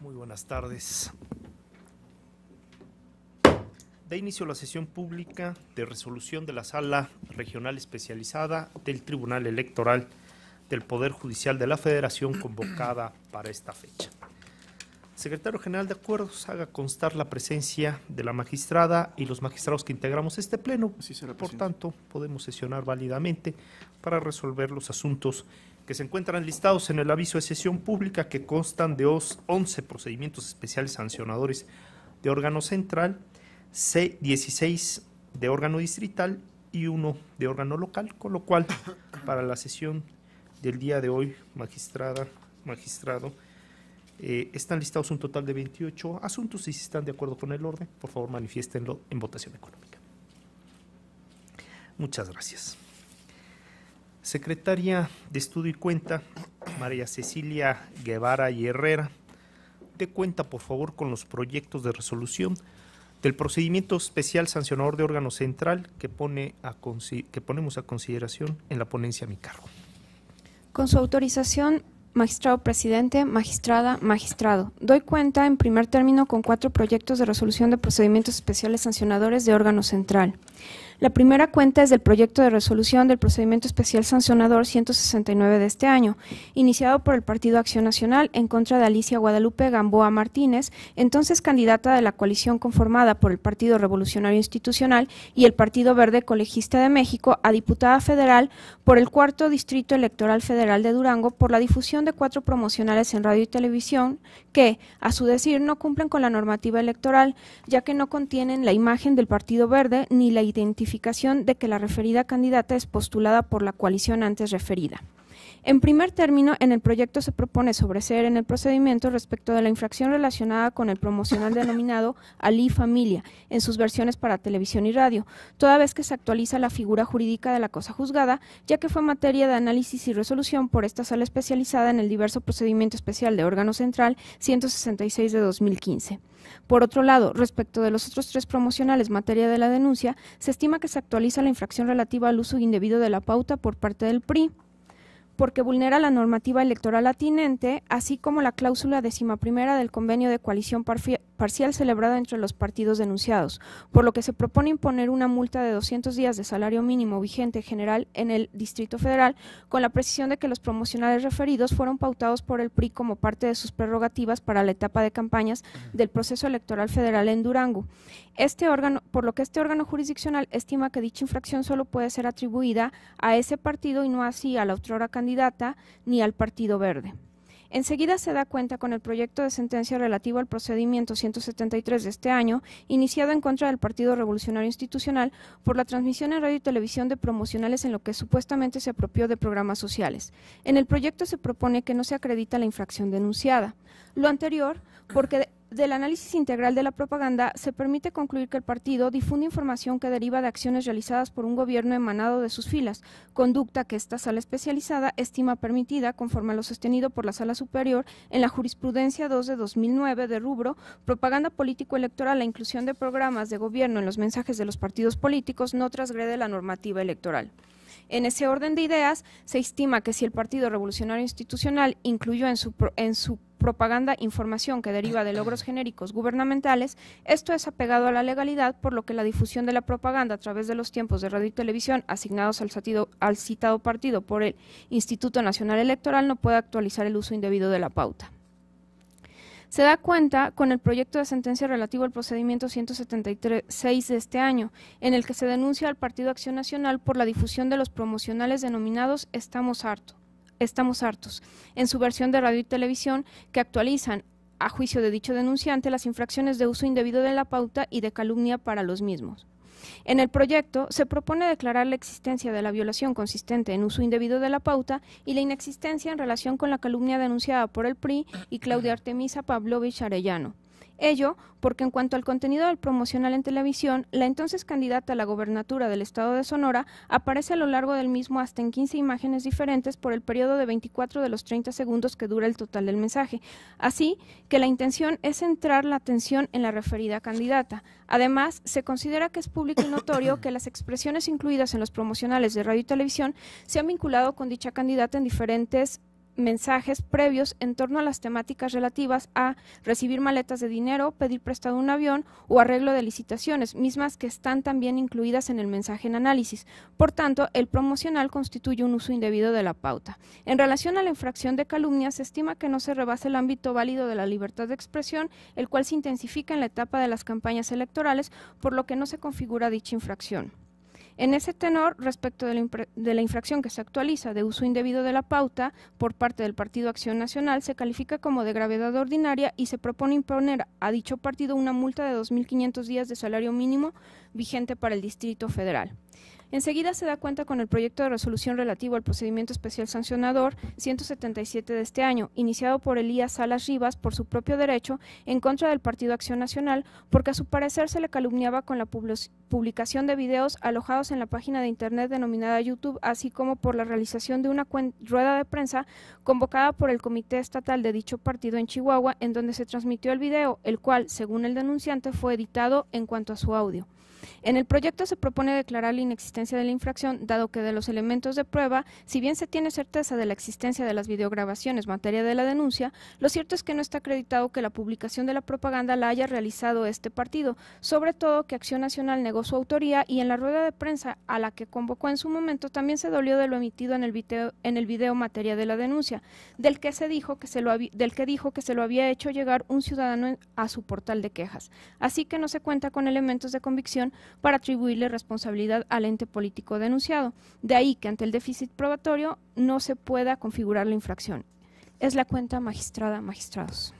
Muy buenas tardes. Da inicio la sesión pública de resolución de la Sala Regional Especializada del Tribunal Electoral del Poder Judicial de la Federación convocada para esta fecha. Secretario General de Acuerdos, haga constar la presencia de la magistrada y los magistrados que integramos este pleno. Por tanto, podemos sesionar válidamente para resolver los asuntos que se encuentran listados en el aviso de sesión pública que constan de 11 procedimientos especiales sancionadores de órgano central, 16 de órgano distrital y uno de órgano local, con lo cual para la sesión del día de hoy, magistrada, magistrado, eh, están listados un total de 28 asuntos y si están de acuerdo con el orden, por favor manifiestenlo en votación económica. Muchas gracias secretaria de Estudio y Cuenta, María Cecilia Guevara y Herrera, de cuenta, por favor, con los proyectos de resolución del procedimiento especial sancionador de órgano central que, pone a que ponemos a consideración en la ponencia a mi cargo. Con su autorización, magistrado presidente, magistrada, magistrado, doy cuenta en primer término con cuatro proyectos de resolución de procedimientos especiales sancionadores de órgano central. La primera cuenta es del proyecto de resolución del procedimiento especial sancionador 169 de este año, iniciado por el Partido Acción Nacional en contra de Alicia Guadalupe Gamboa Martínez, entonces candidata de la coalición conformada por el Partido Revolucionario Institucional y el Partido Verde Colegista de México a diputada federal por el cuarto Distrito Electoral Federal de Durango por la difusión de cuatro promocionales en radio y televisión que, a su decir, no cumplen con la normativa electoral, ya que no contienen la imagen del Partido Verde ni la identificación de que la referida candidata es postulada por la coalición antes referida. En primer término, en el proyecto se propone sobreseer en el procedimiento respecto de la infracción relacionada con el promocional denominado Ali Familia en sus versiones para televisión y radio, toda vez que se actualiza la figura jurídica de la cosa juzgada, ya que fue materia de análisis y resolución por esta sala especializada en el diverso procedimiento especial de órgano central 166 de 2015. Por otro lado, respecto de los otros tres promocionales materia de la denuncia, se estima que se actualiza la infracción relativa al uso indebido de la pauta por parte del PRI, porque vulnera la normativa electoral atinente, así como la cláusula decimaprimera del convenio de coalición parcial celebrada entre los partidos denunciados, por lo que se propone imponer una multa de 200 días de salario mínimo vigente general en el Distrito Federal, con la precisión de que los promocionales referidos fueron pautados por el PRI como parte de sus prerrogativas para la etapa de campañas del proceso electoral federal en Durango. Este órgano, por lo que este órgano jurisdiccional estima que dicha infracción solo puede ser atribuida a ese partido y no así a la autora candidata ni al Partido Verde. Enseguida se da cuenta con el proyecto de sentencia relativo al procedimiento 173 de este año, iniciado en contra del Partido Revolucionario Institucional por la transmisión en radio y televisión de promocionales en lo que supuestamente se apropió de programas sociales. En el proyecto se propone que no se acredita la infracción denunciada. Lo anterior, porque del análisis integral de la propaganda se permite concluir que el partido difunde información que deriva de acciones realizadas por un gobierno emanado de sus filas, conducta que esta sala especializada estima permitida conforme a lo sostenido por la sala superior en la jurisprudencia 2 de 2009 de rubro propaganda político-electoral, la inclusión de programas de gobierno en los mensajes de los partidos políticos no transgrede la normativa electoral. En ese orden de ideas, se estima que si el Partido Revolucionario Institucional incluyó en su, en su propaganda información que deriva de logros genéricos gubernamentales, esto es apegado a la legalidad, por lo que la difusión de la propaganda a través de los tiempos de radio y televisión asignados al citado partido por el Instituto Nacional Electoral no puede actualizar el uso indebido de la pauta se da cuenta con el proyecto de sentencia relativo al procedimiento 176 de este año, en el que se denuncia al Partido Acción Nacional por la difusión de los promocionales denominados Estamos harto", Estamos hartos, en su versión de radio y televisión, que actualizan, a juicio de dicho denunciante, las infracciones de uso indebido de la pauta y de calumnia para los mismos. En el proyecto se propone declarar la existencia de la violación consistente en uso indebido de la pauta y la inexistencia en relación con la calumnia denunciada por el PRI y Claudia Artemisa Pavlovich Arellano. Ello porque en cuanto al contenido del promocional en televisión, la entonces candidata a la gobernatura del estado de Sonora aparece a lo largo del mismo hasta en 15 imágenes diferentes por el periodo de 24 de los 30 segundos que dura el total del mensaje. Así que la intención es centrar la atención en la referida candidata. Además, se considera que es público y notorio que las expresiones incluidas en los promocionales de radio y televisión se han vinculado con dicha candidata en diferentes mensajes previos en torno a las temáticas relativas a recibir maletas de dinero, pedir prestado un avión o arreglo de licitaciones, mismas que están también incluidas en el mensaje en análisis. Por tanto, el promocional constituye un uso indebido de la pauta. En relación a la infracción de calumnias, se estima que no se rebase el ámbito válido de la libertad de expresión, el cual se intensifica en la etapa de las campañas electorales, por lo que no se configura dicha infracción. En ese tenor, respecto de la, infracción que se actualiza de uso indebido de la pauta por parte del Partido Acción Nacional, se califica como de gravedad ordinaria y se propone imponer a dicho partido una multa de 2.500 días de salario mínimo vigente para el Distrito Federal. Enseguida se da cuenta con el proyecto de resolución relativo al procedimiento especial sancionador 177 de este año, iniciado por Elías Salas Rivas por su propio derecho en contra del Partido Acción Nacional, porque a su parecer se le calumniaba con la publicación de videos alojados en la página de internet denominada YouTube, así como por la realización de una rueda de prensa convocada por el Comité Estatal de dicho partido en Chihuahua, en donde se transmitió el video, el cual, según el denunciante, fue editado en cuanto a su audio. En el proyecto se propone declarar la inexistencia de la infracción, dado que de los elementos de prueba, si bien se tiene certeza de la existencia de las videograbaciones materia de la denuncia, lo cierto es que no está acreditado que la publicación de la propaganda la haya realizado este partido, sobre todo que Acción Nacional negó su autoría y en la rueda de prensa a la que convocó en su momento también se dolió de lo emitido en el video, en el video materia de la denuncia, del que se dijo que se lo del que dijo que se lo había hecho llegar un ciudadano a su portal de quejas. Así que no se cuenta con elementos de convicción para atribuirle responsabilidad al ente político denunciado. De ahí que ante el déficit probatorio no se pueda configurar la infracción. Es la cuenta magistrada, magistrados.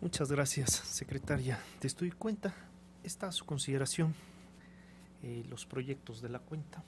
Muchas gracias, secretaria. Te estoy cuenta. Está a su consideración eh, los proyectos de la cuenta.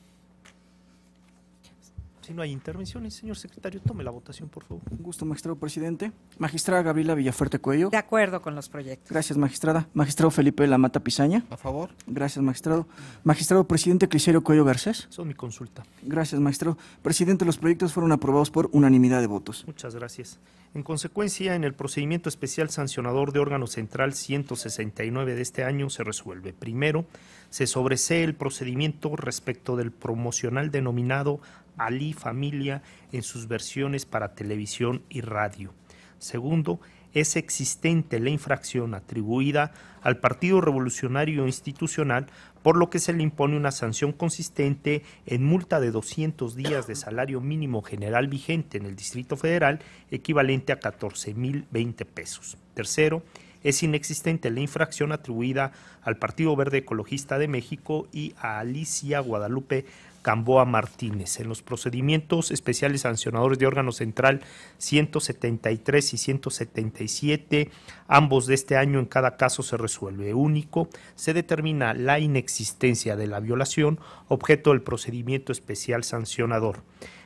Si no hay intervenciones, señor secretario, tome la votación, por favor. Un gusto, magistrado presidente. Magistrada Gabriela Villafuerte Cuello. De acuerdo con los proyectos. Gracias, magistrada. Magistrado Felipe Lamata Pizaña. A favor. Gracias, magistrado. Magistrado presidente cristiano Cuello Garcés. Son mi consulta. Gracias, magistrado. Presidente, los proyectos fueron aprobados por unanimidad de votos. Muchas gracias. En consecuencia, en el procedimiento especial sancionador de órgano central 169 de este año se resuelve. Primero, se sobresee el procedimiento respecto del promocional denominado Ali Familia en sus versiones para televisión y radio. Segundo, es existente la infracción atribuida al Partido Revolucionario Institucional, por lo que se le impone una sanción consistente en multa de 200 días de salario mínimo general vigente en el Distrito Federal, equivalente a 14.020 pesos. Tercero, es inexistente la infracción atribuida al Partido Verde Ecologista de México y a Alicia Guadalupe Camboa Martínez. En los procedimientos especiales sancionadores de órgano central 173 y 177, ambos de este año en cada caso se resuelve único, se determina la inexistencia de la violación, objeto del procedimiento especial sancionador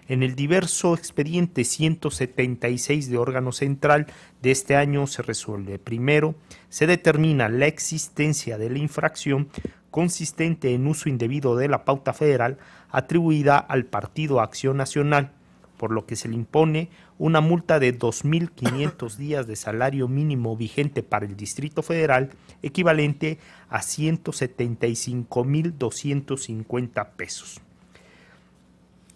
en el diverso expediente 176 de órgano central de este año se resuelve. Primero, se determina la existencia de la infracción consistente en uso indebido de la pauta federal atribuida al Partido Acción Nacional, por lo que se le impone una multa de 2.500 días de salario mínimo vigente para el Distrito Federal, equivalente a 175.250 pesos.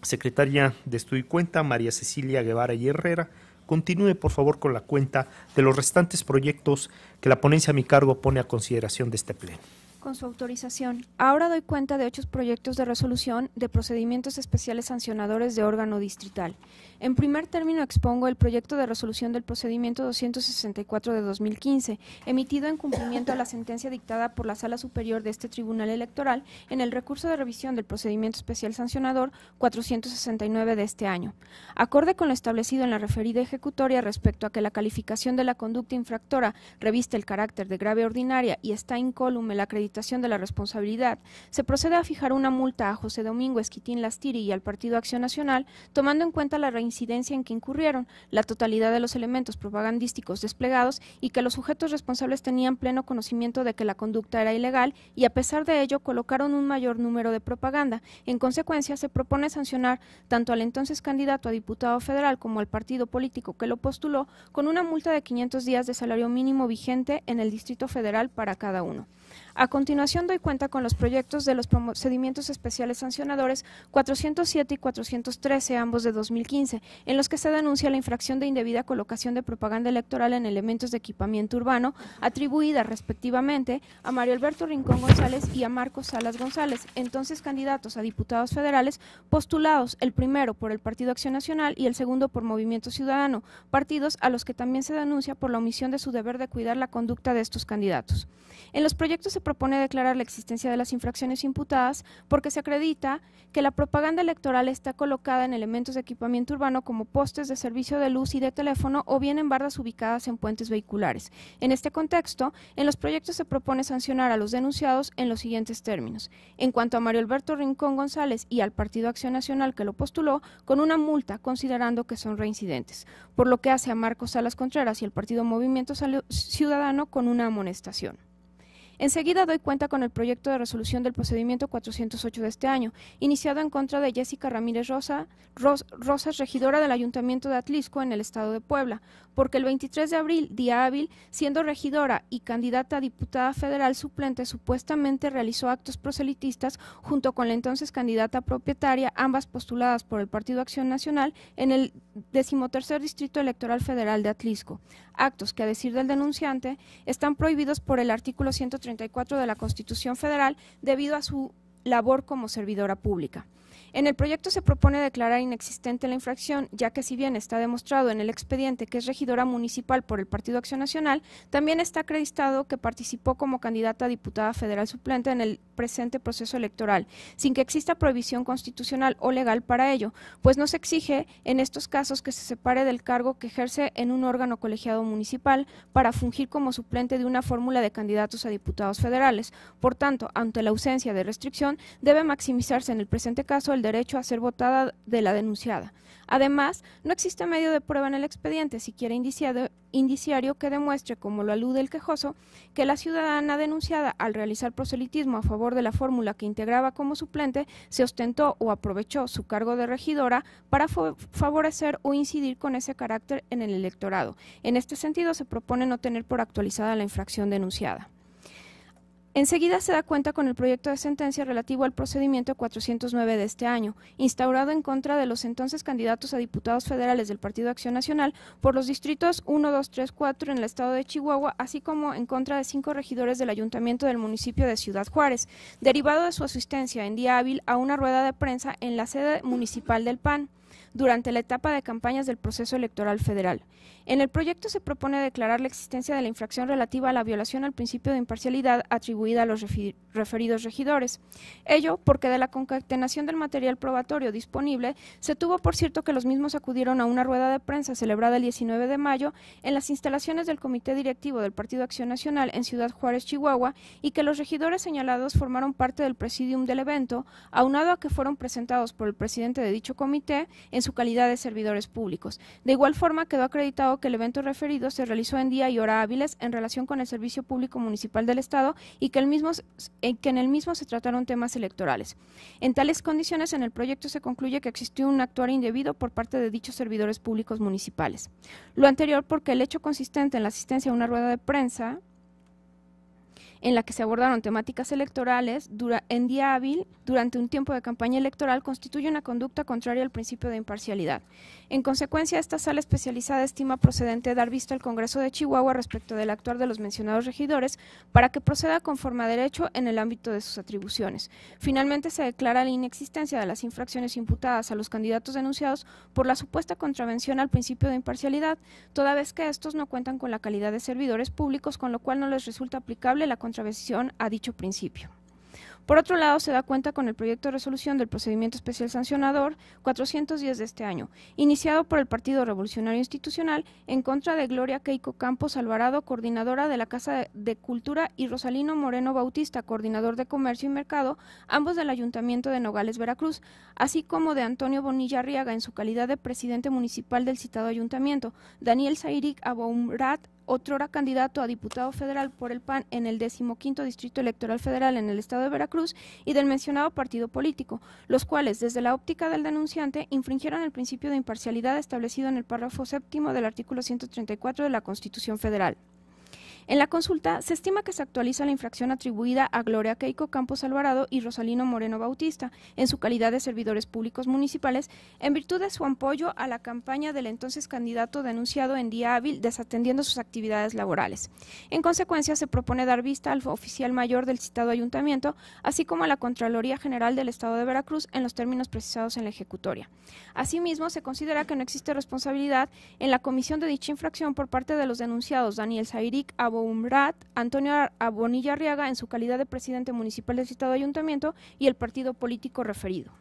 Secretaria de Estudio y Cuenta, María Cecilia Guevara y Herrera, continúe por favor con la cuenta de los restantes proyectos que la ponencia a mi cargo pone a consideración de este pleno. Con su autorización, ahora doy cuenta de ocho proyectos de resolución de procedimientos especiales sancionadores de órgano distrital. En primer término expongo el proyecto de resolución del procedimiento 264 de 2015, emitido en cumplimiento a la sentencia dictada por la Sala Superior de este Tribunal Electoral en el recurso de revisión del procedimiento especial sancionador 469 de este año. Acorde con lo establecido en la referida ejecutoria respecto a que la calificación de la conducta infractora reviste el carácter de grave ordinaria y está incólume la acreditación de la responsabilidad, se procede a fijar una multa a José Domingo Esquitín Lastiri y al Partido Acción Nacional, tomando en cuenta la reincidencia en que incurrieron, la totalidad de los elementos propagandísticos desplegados y que los sujetos responsables tenían pleno conocimiento de que la conducta era ilegal y a pesar de ello colocaron un mayor número de propaganda. En consecuencia, se propone sancionar tanto al entonces candidato a diputado federal como al partido político que lo postuló con una multa de 500 días de salario mínimo vigente en el Distrito Federal para cada uno. A continuación doy cuenta con los proyectos de los procedimientos especiales sancionadores 407 y 413, ambos de 2015, en los que se denuncia la infracción de indebida colocación de propaganda electoral en elementos de equipamiento urbano, atribuida respectivamente a Mario Alberto Rincón González y a Marcos Salas González, entonces candidatos a diputados federales postulados el primero por el Partido Acción Nacional y el segundo por Movimiento Ciudadano, partidos a los que también se denuncia por la omisión de su deber de cuidar la conducta de estos candidatos. En los proyectos se propone declarar la existencia de las infracciones imputadas porque se acredita que la propaganda electoral está colocada en elementos de equipamiento urbano como postes de servicio de luz y de teléfono o bien en bardas ubicadas en puentes vehiculares. En este contexto, en los proyectos se propone sancionar a los denunciados en los siguientes términos. En cuanto a Mario Alberto Rincón González y al Partido Acción Nacional que lo postuló, con una multa considerando que son reincidentes, por lo que hace a Marcos Salas Contreras y el Partido Movimiento Ciudadano con una amonestación. Enseguida doy cuenta con el proyecto de resolución del procedimiento 408 de este año, iniciado en contra de Jessica Ramírez Rosa, rosa Rosas, regidora del Ayuntamiento de Atlisco en el Estado de Puebla, porque el 23 de abril, día hábil, siendo regidora y candidata a diputada federal suplente, supuestamente realizó actos proselitistas junto con la entonces candidata propietaria, ambas postuladas por el Partido Acción Nacional en el decimotercer Distrito Electoral Federal de Atlisco. Actos que, a decir del denunciante, están prohibidos por el artículo 130 34 de la Constitución Federal debido a su labor como servidora pública. En el proyecto se propone declarar inexistente la infracción, ya que si bien está demostrado en el expediente que es regidora municipal por el Partido Acción Nacional, también está acreditado que participó como candidata a diputada federal suplente en el presente proceso electoral, sin que exista prohibición constitucional o legal para ello, pues no se exige en estos casos que se separe del cargo que ejerce en un órgano colegiado municipal para fungir como suplente de una fórmula de candidatos a diputados federales. Por tanto, ante la ausencia de restricción, debe maximizarse en el presente caso el derecho a ser votada de la denunciada. Además, no existe medio de prueba en el expediente, siquiera indiciario, que demuestre, como lo alude el quejoso, que la ciudadana denunciada, al realizar proselitismo a favor de la fórmula que integraba como suplente, se ostentó o aprovechó su cargo de regidora para favorecer o incidir con ese carácter en el electorado. En este sentido, se propone no tener por actualizada la infracción denunciada. Enseguida se da cuenta con el proyecto de sentencia relativo al procedimiento 409 de este año, instaurado en contra de los entonces candidatos a diputados federales del Partido Acción Nacional por los distritos 1, 2, 3, 4 en el estado de Chihuahua, así como en contra de cinco regidores del ayuntamiento del municipio de Ciudad Juárez, derivado de su asistencia en día hábil a una rueda de prensa en la sede municipal del PAN durante la etapa de campañas del proceso electoral federal. En el proyecto se propone declarar la existencia de la infracción relativa a la violación al principio de imparcialidad atribuida a los referidos regidores. Ello porque de la concatenación del material probatorio disponible se tuvo por cierto que los mismos acudieron a una rueda de prensa celebrada el 19 de mayo en las instalaciones del Comité Directivo del Partido Acción Nacional en Ciudad Juárez, Chihuahua, y que los regidores señalados formaron parte del presidium del evento, aunado a que fueron presentados por el presidente de dicho comité en su calidad de servidores públicos. De igual forma, quedó acreditado que el evento referido se realizó en día y hora hábiles en relación con el Servicio Público Municipal del Estado y que, el mismo, eh, que en el mismo se trataron temas electorales. En tales condiciones, en el proyecto se concluye que existió un actuar indebido por parte de dichos servidores públicos municipales. Lo anterior porque el hecho consistente en la asistencia a una rueda de prensa en la que se abordaron temáticas electorales en día hábil durante un tiempo de campaña electoral constituye una conducta contraria al principio de imparcialidad. En consecuencia, esta sala especializada estima procedente dar vista al Congreso de Chihuahua respecto del actuar de los mencionados regidores para que proceda conforme a derecho en el ámbito de sus atribuciones. Finalmente, se declara la inexistencia de las infracciones imputadas a los candidatos denunciados por la supuesta contravención al principio de imparcialidad, toda vez que estos no cuentan con la calidad de servidores públicos, con lo cual no les resulta aplicable la contravención contravención a dicho principio. Por otro lado, se da cuenta con el proyecto de resolución del procedimiento especial sancionador 410 de este año, iniciado por el Partido Revolucionario Institucional en contra de Gloria Keiko Campos Alvarado, coordinadora de la Casa de Cultura, y Rosalino Moreno Bautista, coordinador de Comercio y Mercado, ambos del Ayuntamiento de Nogales, Veracruz, así como de Antonio Bonilla Arriaga en su calidad de presidente municipal del citado ayuntamiento, Daniel Zairik Aboumrat era candidato a diputado federal por el PAN en el decimoquinto Distrito Electoral Federal en el estado de Veracruz y del mencionado partido político, los cuales, desde la óptica del denunciante, infringieron el principio de imparcialidad establecido en el párrafo séptimo del artículo 134 de la Constitución Federal. En la consulta se estima que se actualiza la infracción atribuida a Gloria Keiko Campos Alvarado y Rosalino Moreno Bautista en su calidad de servidores públicos municipales en virtud de su apoyo a la campaña del entonces candidato denunciado en día hábil desatendiendo sus actividades laborales. En consecuencia, se propone dar vista al oficial mayor del citado ayuntamiento, así como a la Contraloría General del Estado de Veracruz en los términos precisados en la ejecutoria. Asimismo, se considera que no existe responsabilidad en la comisión de dicha infracción por parte de los denunciados Daniel Zairic, UMRAT, Antonio Abonilla Arriaga en su calidad de presidente municipal del citado ayuntamiento y el partido político referido.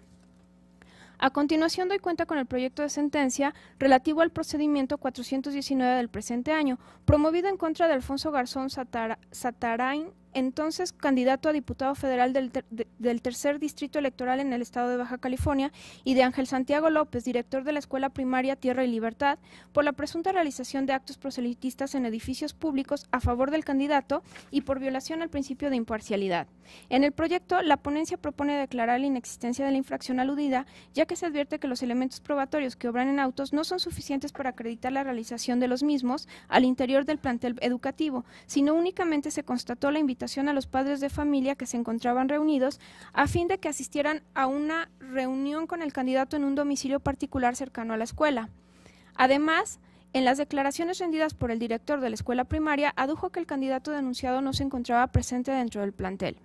A continuación doy cuenta con el proyecto de sentencia relativo al procedimiento 419 del presente año, promovido en contra de Alfonso Garzón Satarain entonces candidato a diputado federal del, tercer distrito electoral en el estado de Baja California, y de Ángel Santiago López, director de la Escuela Primaria Tierra y Libertad, por la presunta realización de actos proselitistas en edificios públicos a favor del candidato y por violación al principio de imparcialidad. En el proyecto, la ponencia propone declarar la inexistencia de la infracción aludida, ya que se advierte que los elementos probatorios que obran en autos no son suficientes para acreditar la realización de los mismos al interior del plantel educativo, sino únicamente se constató la invitación a los padres de familia que se encontraban reunidos a fin de que asistieran a una reunión con el candidato en un domicilio particular cercano a la escuela. Además, en las declaraciones rendidas por el director de la escuela primaria, adujo que el candidato denunciado no se encontraba presente dentro del plantel.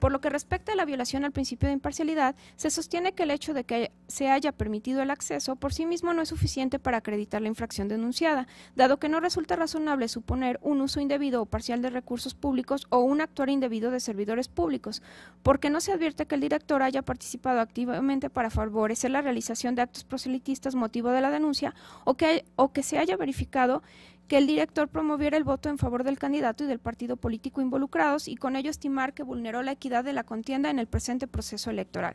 Por lo que respecta a la violación al principio de imparcialidad, se sostiene que el hecho de que se haya permitido el acceso por sí mismo no es suficiente para acreditar la infracción denunciada, dado que no resulta razonable suponer un uso indebido o parcial de recursos públicos o un actuar indebido de servidores públicos, porque no se advierte que el director haya participado activamente para favorecer la realización de actos proselitistas motivo de la denuncia o que, o que se haya verificado que el director promoviera el voto en favor del candidato y del partido político involucrados y con ello estimar que vulneró la equidad de la contienda en el presente proceso electoral.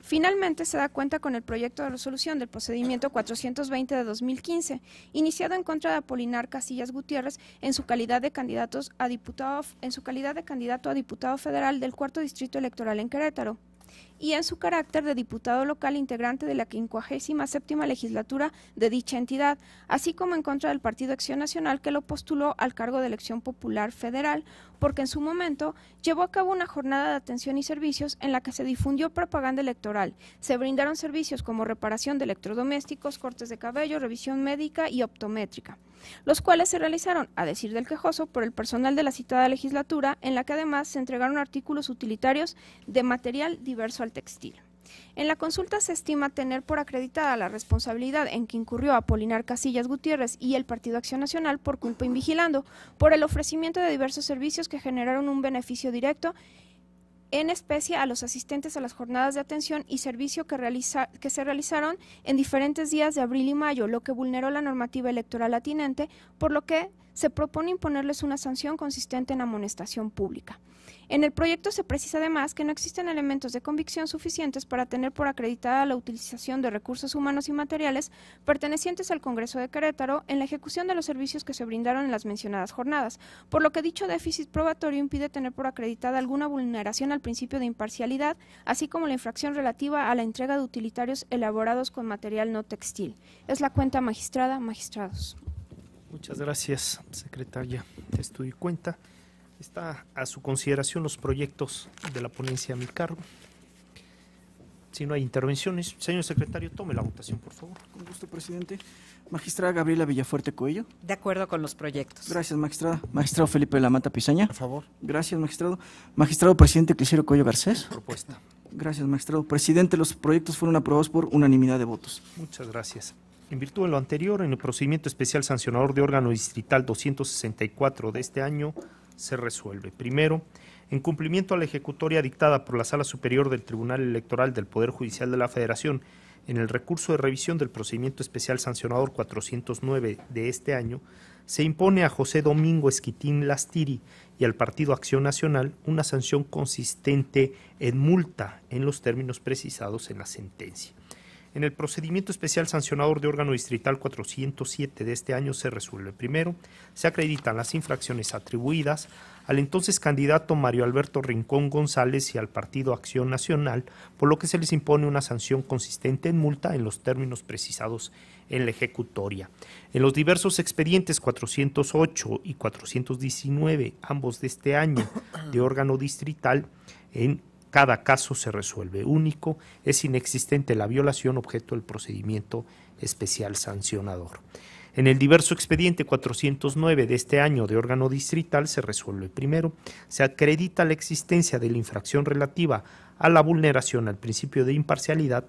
Finalmente se da cuenta con el proyecto de resolución del procedimiento 420 de 2015, iniciado en contra de Apolinar Casillas Gutiérrez en su calidad de a diputado, en su calidad de candidato a diputado federal del cuarto distrito electoral en Querétaro y en su carácter de diputado local integrante de la 57 legislatura de dicha entidad, así como en contra del Partido Acción Nacional que lo postuló al cargo de elección popular federal, porque en su momento llevó a cabo una jornada de atención y servicios en la que se difundió propaganda electoral. Se brindaron servicios como reparación de electrodomésticos, cortes de cabello, revisión médica y optométrica los cuales se realizaron, a decir del quejoso, por el personal de la citada legislatura, en la que además se entregaron artículos utilitarios de material diverso textil. En la consulta se estima tener por acreditada la responsabilidad en que incurrió Apolinar Casillas Gutiérrez y el Partido Acción Nacional por culpa invigilando por el ofrecimiento de diversos servicios que generaron un beneficio directo en especie a los asistentes a las jornadas de atención y servicio que, que se realizaron en diferentes días de abril y mayo, lo que vulneró la normativa electoral atinente, por lo que se propone imponerles una sanción consistente en amonestación pública. En el proyecto se precisa además que no existen elementos de convicción suficientes para tener por acreditada la utilización de recursos humanos y materiales pertenecientes al Congreso de Querétaro en la ejecución de los servicios que se brindaron en las mencionadas jornadas, por lo que dicho déficit probatorio impide tener por acreditada alguna vulneración al principio de imparcialidad, así como la infracción relativa a la entrega de utilitarios elaborados con material no textil. Es la cuenta magistrada, magistrados. Muchas gracias, secretaria. Estudio y cuenta. Está a su consideración los proyectos de la ponencia a mi cargo. Si no hay intervenciones, señor secretario, tome la votación, por favor. Con gusto, presidente. Magistrada Gabriela Villafuerte Cuello. De acuerdo con los proyectos. Gracias, magistrada. Magistrado Felipe Lamata pisaña. Por favor. Gracias, magistrado. Magistrado presidente Clisero Cuello Garcés. Propuesta. Gracias, magistrado. Presidente, los proyectos fueron aprobados por unanimidad de votos. Muchas gracias. En virtud de lo anterior, en el procedimiento especial sancionador de órgano distrital 264 de este año, se resuelve. Primero, en cumplimiento a la ejecutoria dictada por la Sala Superior del Tribunal Electoral del Poder Judicial de la Federación en el recurso de revisión del procedimiento especial sancionador 409 de este año, se impone a José Domingo Esquitín Lastiri y al Partido Acción Nacional una sanción consistente en multa en los términos precisados en la sentencia. En el procedimiento especial sancionador de órgano distrital 407 de este año se resuelve primero, se acreditan las infracciones atribuidas al entonces candidato Mario Alberto Rincón González y al Partido Acción Nacional, por lo que se les impone una sanción consistente en multa en los términos precisados en la ejecutoria. En los diversos expedientes 408 y 419, ambos de este año, de órgano distrital, en cada caso se resuelve único, es inexistente la violación objeto del procedimiento especial sancionador. En el diverso expediente 409 de este año de órgano distrital se resuelve primero, se acredita la existencia de la infracción relativa a la vulneración al principio de imparcialidad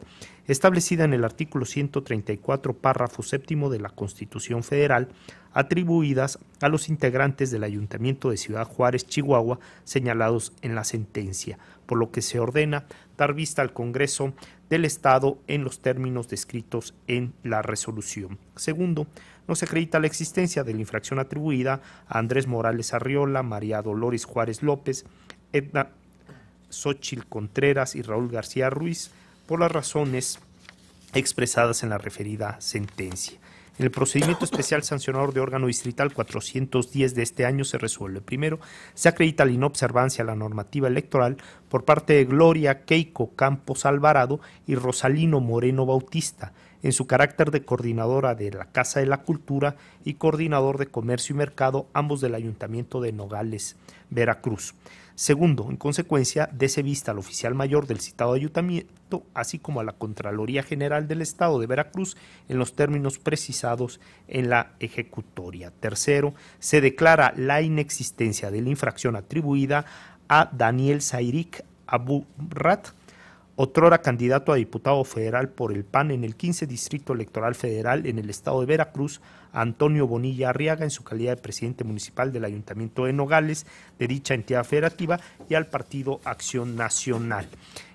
establecida en el artículo 134, párrafo séptimo de la Constitución Federal, atribuidas a los integrantes del Ayuntamiento de Ciudad Juárez, Chihuahua, señalados en la sentencia por lo que se ordena dar vista al Congreso del Estado en los términos descritos en la resolución. Segundo, no se acredita la existencia de la infracción atribuida a Andrés Morales Arriola, María Dolores Juárez López, Edna Xochil Contreras y Raúl García Ruiz por las razones expresadas en la referida sentencia el procedimiento especial sancionador de órgano distrital 410 de este año se resuelve. Primero, se acredita la inobservancia a la normativa electoral por parte de Gloria Keiko Campos Alvarado y Rosalino Moreno Bautista, en su carácter de coordinadora de la Casa de la Cultura y coordinador de Comercio y Mercado, ambos del Ayuntamiento de Nogales, Veracruz. Segundo, en consecuencia, dese vista al oficial mayor del citado ayuntamiento, así como a la Contraloría General del Estado de Veracruz, en los términos precisados en la ejecutoria. Tercero, se declara la inexistencia de la infracción atribuida a Daniel Zairik Aburrat, otrora candidato a diputado federal por el PAN en el 15 Distrito Electoral Federal en el estado de Veracruz, Antonio Bonilla Arriaga en su calidad de presidente municipal del Ayuntamiento de Nogales de dicha entidad federativa y al Partido Acción Nacional.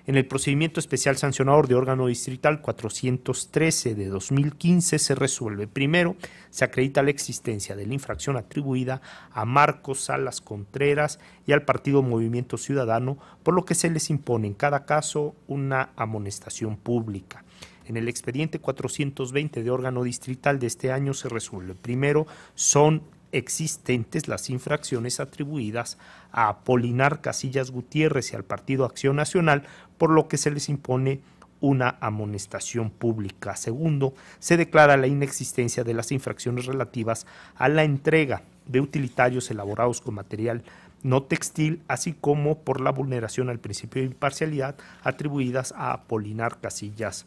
En el procedimiento especial sancionador de órgano distrital 413 de 2015 se resuelve primero, se acredita la existencia de la infracción atribuida a Marcos Salas Contreras y al Partido Movimiento Ciudadano, por lo que se les impone en cada caso una amonestación pública. En el expediente 420 de órgano distrital de este año se resuelve. Primero, son existentes las infracciones atribuidas a Apolinar Casillas Gutiérrez y al Partido Acción Nacional, por lo que se les impone una amonestación pública. Segundo, se declara la inexistencia de las infracciones relativas a la entrega de utilitarios elaborados con material no textil, así como por la vulneración al principio de imparcialidad atribuidas a Apolinar Casillas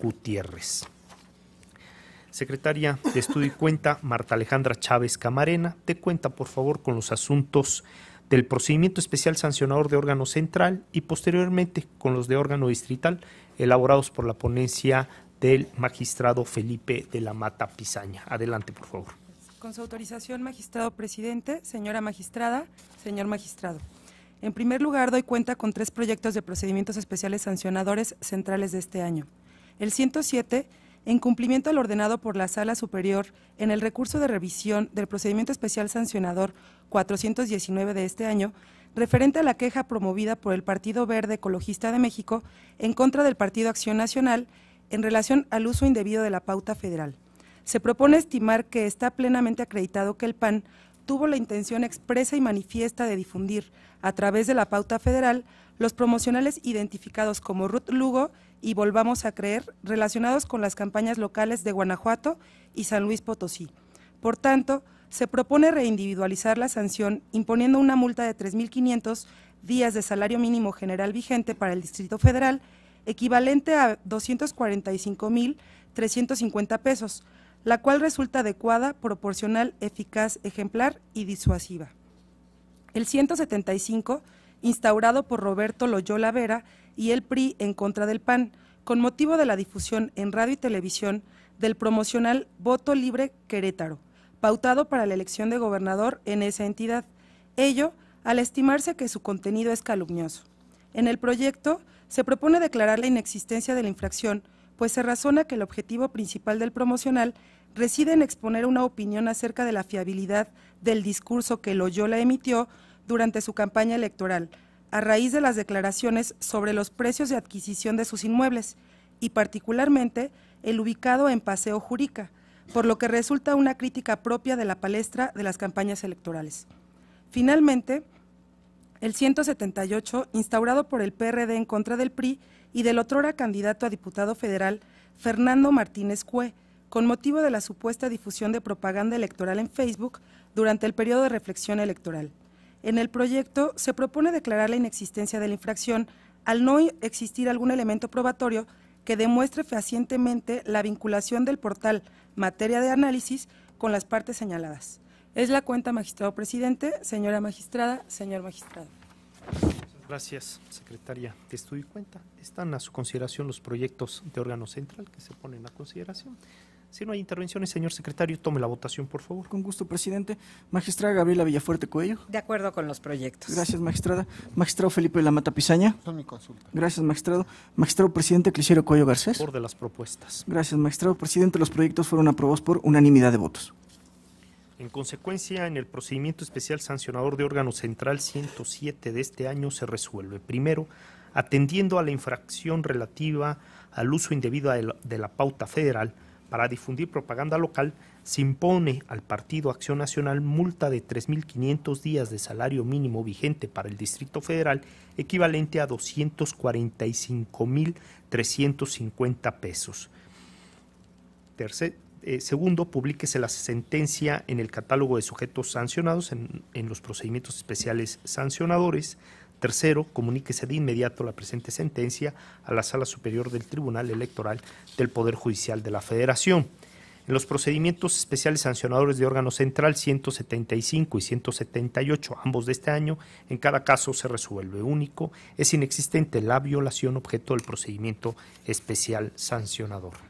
Gutiérrez. Secretaria de Estudio y Cuenta, Marta Alejandra Chávez Camarena, te cuenta por favor con los asuntos del procedimiento especial sancionador de órgano central y posteriormente con los de órgano distrital elaborados por la ponencia del magistrado Felipe de la Mata Pizaña. Adelante, por favor. Con su autorización, magistrado presidente, señora magistrada, señor magistrado. En primer lugar, doy cuenta con tres proyectos de procedimientos especiales sancionadores centrales de este año. El 107, en cumplimiento al ordenado por la Sala Superior en el recurso de revisión del procedimiento especial sancionador 419 de este año, referente a la queja promovida por el Partido Verde Ecologista de México en contra del Partido Acción Nacional en relación al uso indebido de la pauta federal. Se propone estimar que está plenamente acreditado que el PAN tuvo la intención expresa y manifiesta de difundir, a través de la pauta federal, los promocionales identificados como Ruth Lugo y Volvamos a Creer relacionados con las campañas locales de Guanajuato y San Luis Potosí. Por tanto, se propone reindividualizar la sanción imponiendo una multa de 3.500 días de salario mínimo general vigente para el Distrito Federal, equivalente a 245.350 pesos, la cual resulta adecuada, proporcional, eficaz, ejemplar y disuasiva. El 175, instaurado por Roberto Loyola Vera, y el PRI en contra del PAN, con motivo de la difusión en radio y televisión del promocional Voto Libre Querétaro, pautado para la elección de gobernador en esa entidad, ello al estimarse que su contenido es calumnioso. En el proyecto se propone declarar la inexistencia de la infracción, pues se razona que el objetivo principal del promocional reside en exponer una opinión acerca de la fiabilidad del discurso que Loyola emitió durante su campaña electoral, a raíz de las declaraciones sobre los precios de adquisición de sus inmuebles y particularmente el ubicado en Paseo Jurica, por lo que resulta una crítica propia de la palestra de las campañas electorales. Finalmente, el 178, instaurado por el PRD en contra del PRI y del otrora candidato a diputado federal Fernando Martínez Cue, con motivo de la supuesta difusión de propaganda electoral en Facebook durante el periodo de reflexión electoral. En el proyecto se propone declarar la inexistencia de la infracción al no existir algún elemento probatorio que demuestre fehacientemente la vinculación del portal materia de análisis con las partes señaladas. Es la cuenta, magistrado presidente, señora magistrada, señor magistrado. Gracias, secretaria de Estudio y Cuenta. Están a su consideración los proyectos de órgano central que se ponen a consideración. Si no hay intervenciones, señor secretario, tome la votación, por favor. Con gusto, presidente. Magistrada Gabriela Villafuerte Cuello. De acuerdo con los proyectos. Gracias, magistrada. Magistrado Felipe la Mata Pizaña. Son mi consulta. Gracias, magistrado. Magistrado presidente Clicero Cuello Garcés. Por de las propuestas. Gracias, magistrado presidente. Los proyectos fueron aprobados por unanimidad de votos. En consecuencia, en el procedimiento especial sancionador de órgano central 107 de este año se resuelve. Primero, atendiendo a la infracción relativa al uso indebido de la pauta federal, para difundir propaganda local, se impone al Partido Acción Nacional multa de 3.500 días de salario mínimo vigente para el Distrito Federal, equivalente a 245.350 pesos. Tercer, eh, segundo, publíquese la sentencia en el catálogo de sujetos sancionados en los procedimientos especiales sancionadores. Tercero, comuníquese de inmediato la presente sentencia a la Sala Superior del Tribunal Electoral del Poder Judicial de la Federación. En los procedimientos especiales sancionadores de órgano central 175 y 178, ambos de este año, en cada caso se resuelve único, es inexistente la violación objeto del procedimiento especial sancionador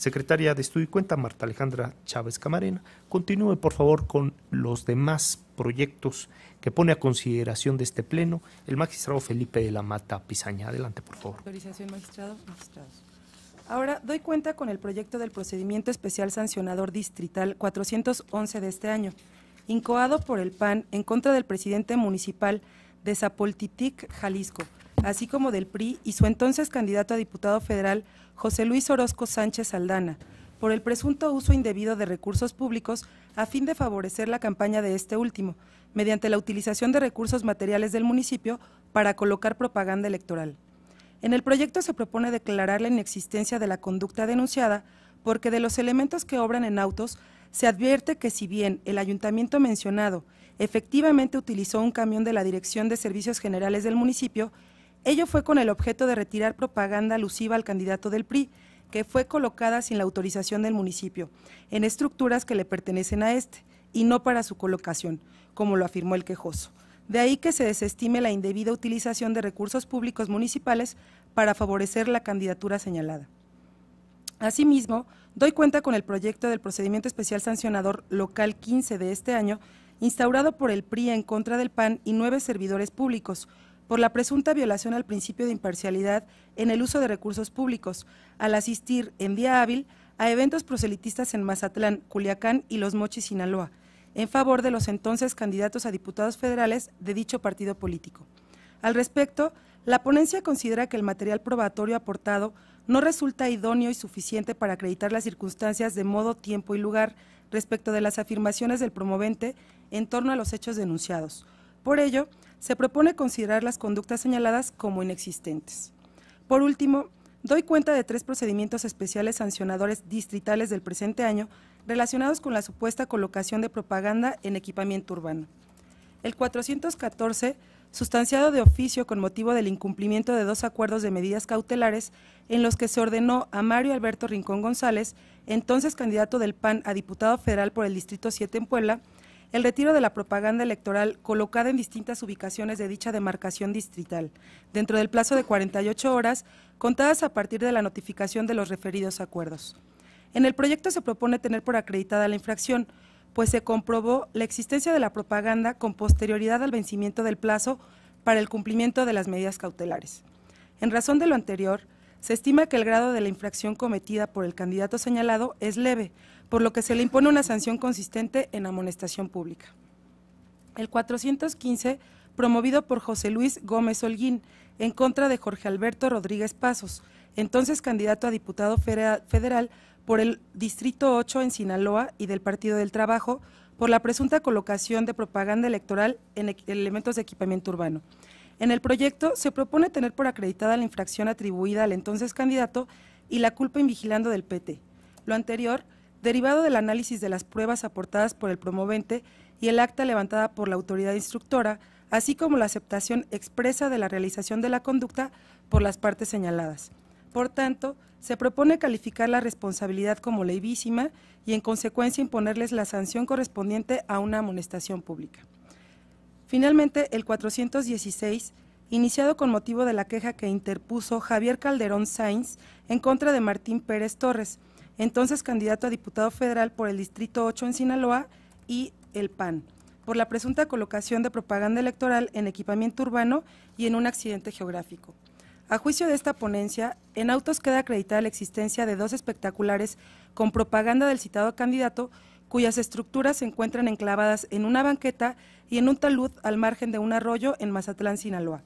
secretaria de Estudio y Cuenta, Marta Alejandra Chávez Camarena. Continúe, por favor, con los demás proyectos que pone a consideración de este Pleno el magistrado Felipe de la Mata Pisaña, Adelante, por favor. Autorización, magistrado. Magistrados. Ahora doy cuenta con el proyecto del procedimiento especial sancionador distrital 411 de este año, incoado por el PAN en contra del presidente municipal de Zapoltitic, Jalisco, así como del PRI y su entonces candidato a diputado federal José Luis Orozco Sánchez Aldana por el presunto uso indebido de recursos públicos a fin de favorecer la campaña de este último, mediante la utilización de recursos materiales del municipio para colocar propaganda electoral. En el proyecto se propone declarar la inexistencia de la conducta denunciada porque de los elementos que obran en autos se advierte que si bien el ayuntamiento mencionado efectivamente utilizó un camión de la Dirección de Servicios Generales del municipio, Ello fue con el objeto de retirar propaganda alusiva al candidato del PRI, que fue colocada sin la autorización del municipio, en estructuras que le pertenecen a este, y no para su colocación, como lo afirmó el quejoso. De ahí que se desestime la indebida utilización de recursos públicos municipales para favorecer la candidatura señalada. Asimismo, doy cuenta con el proyecto del procedimiento especial sancionador local 15 de este año, instaurado por el PRI en contra del PAN y nueve servidores públicos, por la presunta violación al principio de imparcialidad en el uso de recursos públicos, al asistir en día hábil a eventos proselitistas en Mazatlán, Culiacán y Los Mochis, Sinaloa, en favor de los entonces candidatos a diputados federales de dicho partido político. Al respecto, la ponencia considera que el material probatorio aportado no resulta idóneo y suficiente para acreditar las circunstancias de modo, tiempo y lugar respecto de las afirmaciones del promovente en torno a los hechos denunciados. Por ello, se propone considerar las conductas señaladas como inexistentes. Por último, doy cuenta de tres procedimientos especiales sancionadores distritales del presente año relacionados con la supuesta colocación de propaganda en equipamiento urbano. El 414, sustanciado de oficio con motivo del incumplimiento de dos acuerdos de medidas cautelares en los que se ordenó a Mario Alberto Rincón González, entonces candidato del PAN a diputado federal por el Distrito 7 en Puebla, el retiro de la propaganda electoral colocada en distintas ubicaciones de dicha demarcación distrital, dentro del plazo de 48 horas contadas a partir de la notificación de los referidos acuerdos. En el proyecto se propone tener por acreditada la infracción, pues se comprobó la existencia de la propaganda con posterioridad al vencimiento del plazo para el cumplimiento de las medidas cautelares. En razón de lo anterior, se estima que el grado de la infracción cometida por el candidato señalado es leve, por lo que se le impone una sanción consistente en amonestación pública. El 415, promovido por José Luis Gómez Holguín, en contra de Jorge Alberto Rodríguez Pasos, entonces candidato a diputado federal por el Distrito 8 en Sinaloa y del Partido del Trabajo, por la presunta colocación de propaganda electoral en e-, elementos de equipamiento urbano. En el proyecto se propone tener por acreditada la infracción atribuida al entonces candidato y la culpa invigilando del PT. Lo anterior, derivado del análisis de las pruebas aportadas por el promovente y el acta levantada por la autoridad instructora, así como la aceptación expresa de la realización de la conducta por las partes señaladas. Por tanto, se propone calificar la responsabilidad como levísima y en consecuencia imponerles la sanción correspondiente a una amonestación pública. Finalmente, el 416, iniciado con motivo de la queja que interpuso Javier Calderón Sainz en contra de Martín Pérez Torres, entonces candidato a diputado federal por el Distrito 8 en Sinaloa y el PAN, por la presunta colocación de propaganda electoral en equipamiento urbano y en un accidente geográfico. A juicio de esta ponencia, en autos queda acreditada la existencia de dos espectaculares con propaganda del citado candidato cuyas estructuras se encuentran enclavadas en una banqueta y en un talud al margen de un arroyo en Mazatlán, Sinaloa.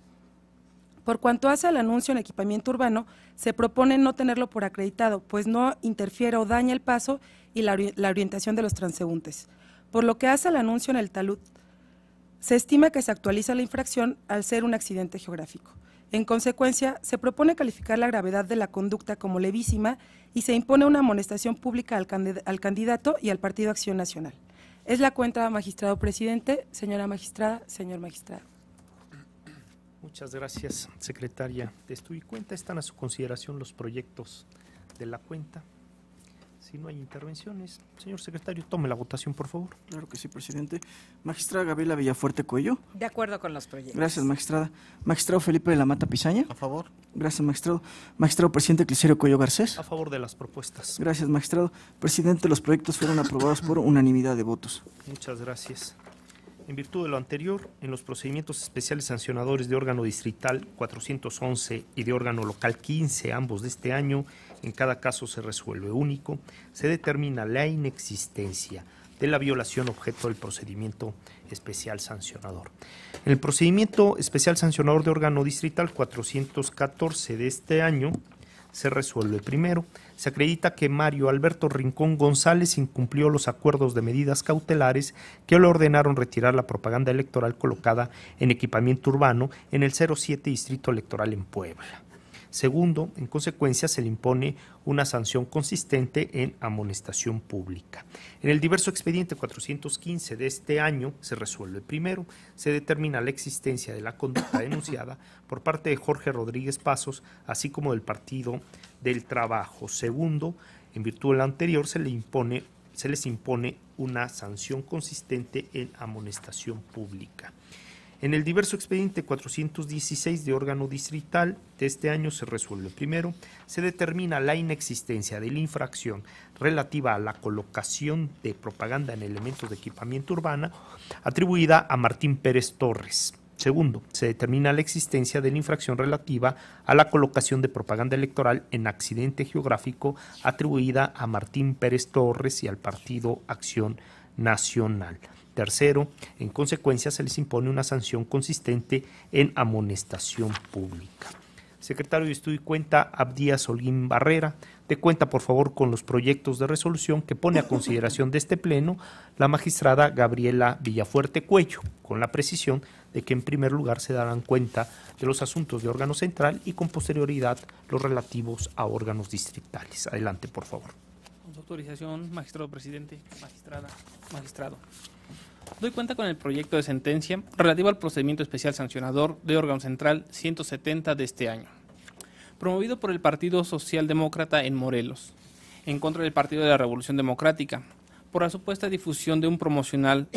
Por cuanto hace al anuncio en equipamiento urbano, se propone no tenerlo por acreditado, pues no interfiere o daña el paso y la, la orientación de los transeúntes. Por lo que hace al anuncio en el talud, se estima que se actualiza la infracción al ser un accidente geográfico. En consecuencia, se propone calificar la gravedad de la conducta como levísima y se impone una amonestación pública al, candidato y al Partido Acción Nacional. Es la cuenta, magistrado presidente, señora magistrada, señor magistrado. Muchas gracias, secretaria. De estudio y cuenta están a su consideración los proyectos de la cuenta. Si no hay intervenciones, señor secretario, tome la votación, por favor. Claro que sí, presidente. Magistrada Gabriela Villafuerte Cuello. De acuerdo con los proyectos. Gracias, magistrada. Magistrado Felipe de la Mata Pisaña. A favor. Gracias, magistrado. Magistrado presidente Clicerio Cuello Garcés. A favor de las propuestas. Gracias, magistrado. Presidente, los proyectos fueron aprobados por unanimidad de votos. Muchas gracias. En virtud de lo anterior, en los procedimientos especiales sancionadores de órgano distrital 411 y de órgano local 15, ambos de este año, en cada caso se resuelve único, se determina la inexistencia de la violación objeto del procedimiento especial sancionador. En el procedimiento especial sancionador de órgano distrital 414 de este año se resuelve primero. Se acredita que Mario Alberto Rincón González incumplió los acuerdos de medidas cautelares que le ordenaron retirar la propaganda electoral colocada en equipamiento urbano en el 07 Distrito Electoral en Puebla. Segundo, en consecuencia, se le impone una sanción consistente en amonestación pública. En el diverso expediente 415 de este año se resuelve primero, se determina la existencia de la conducta denunciada por parte de Jorge Rodríguez Pasos, así como del Partido del Trabajo. Segundo, en virtud de la anterior, se le impone se les impone una sanción consistente en amonestación pública. En el diverso expediente 416 de órgano distrital de este año se resuelve primero, se determina la inexistencia de la infracción relativa a la colocación de propaganda en elementos de equipamiento urbana atribuida a Martín Pérez Torres. Segundo, se determina la existencia de la infracción relativa a la colocación de propaganda electoral en accidente geográfico atribuida a Martín Pérez Torres y al Partido Acción Nacional. Tercero, en consecuencia se les impone una sanción consistente en amonestación pública. Secretario de Estudio y Cuenta, Abdías Olguín Barrera, de cuenta por favor con los proyectos de resolución que pone a consideración de este Pleno la magistrada Gabriela Villafuerte Cuello, con la precisión de que en primer lugar se darán cuenta de los asuntos de órgano central y con posterioridad los relativos a órganos distritales. Adelante, por favor. Con su autorización, magistrado presidente, magistrada, magistrado doy cuenta con el proyecto de sentencia relativo al procedimiento especial sancionador de órgano central 170 de este año, promovido por el Partido Socialdemócrata en Morelos, en contra del Partido de la Revolución Democrática, por la supuesta difusión de un promocional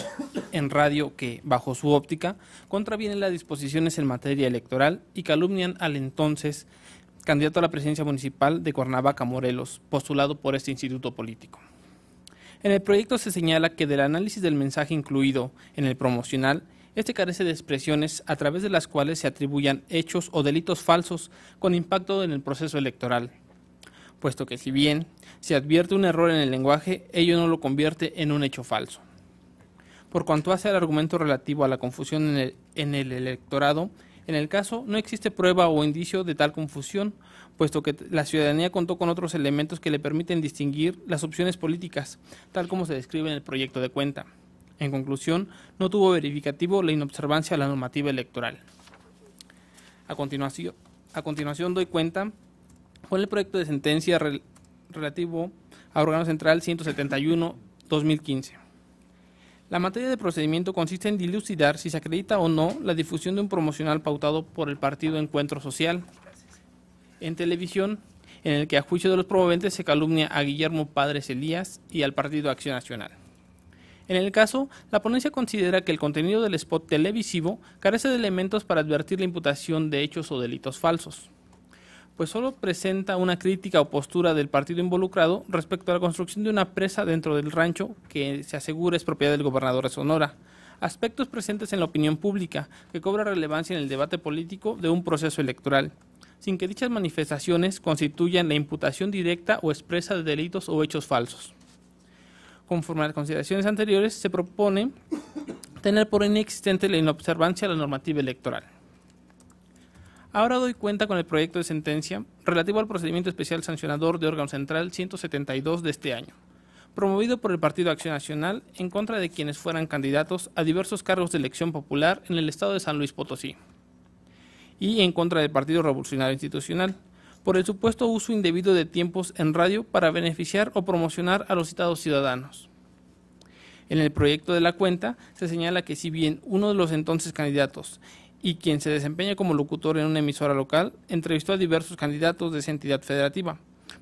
en radio que, bajo su óptica, contraviene las disposiciones en materia electoral y calumnian al entonces candidato a la presidencia municipal de Cuernavaca, Morelos, postulado por este instituto político. En el proyecto se señala que del análisis del mensaje incluido en el promocional, este carece de expresiones a través de las cuales se atribuyan hechos o delitos falsos con impacto en el proceso electoral, puesto que si bien se advierte un error en el lenguaje, ello no lo convierte en un hecho falso. Por cuanto hace al argumento relativo a la confusión en el, en el electorado, en el caso no existe prueba o indicio de tal confusión, puesto que la ciudadanía contó con otros elementos que le permiten distinguir las opciones políticas, tal como se describe en el proyecto de cuenta. En conclusión, no tuvo verificativo la inobservancia a la normativa electoral. A continuación, a continuación doy cuenta con el proyecto de sentencia relativo a órgano central 171-2015. La materia de procedimiento consiste en dilucidar si se acredita o no la difusión de un promocional pautado por el partido Encuentro Social, en televisión en el que a juicio de los promoventes se calumnia a Guillermo Padres Elías y al Partido Acción Nacional. En el caso, la ponencia considera que el contenido del spot televisivo carece de elementos para advertir la imputación de hechos o delitos falsos, pues solo presenta una crítica o postura del partido involucrado respecto a la construcción de una presa dentro del rancho que se asegura es propiedad del gobernador de Sonora, aspectos presentes en la opinión pública que cobra relevancia en el debate político de un proceso electoral sin que dichas manifestaciones constituyan la imputación directa o expresa de delitos o hechos falsos. Conforme a las consideraciones anteriores, se propone tener por inexistente la inobservancia a la normativa electoral. Ahora doy cuenta con el proyecto de sentencia relativo al procedimiento especial sancionador de órgano central 172 de este año, promovido por el Partido Acción Nacional en contra de quienes fueran candidatos a diversos cargos de elección popular en el estado de San Luis Potosí y en contra del Partido Revolucionario Institucional por el supuesto uso indebido de tiempos en radio para beneficiar o promocionar a los citados ciudadanos. En el proyecto de la cuenta se señala que si bien uno de los entonces candidatos y quien se desempeña como locutor en una emisora local entrevistó a diversos candidatos de esa entidad federativa,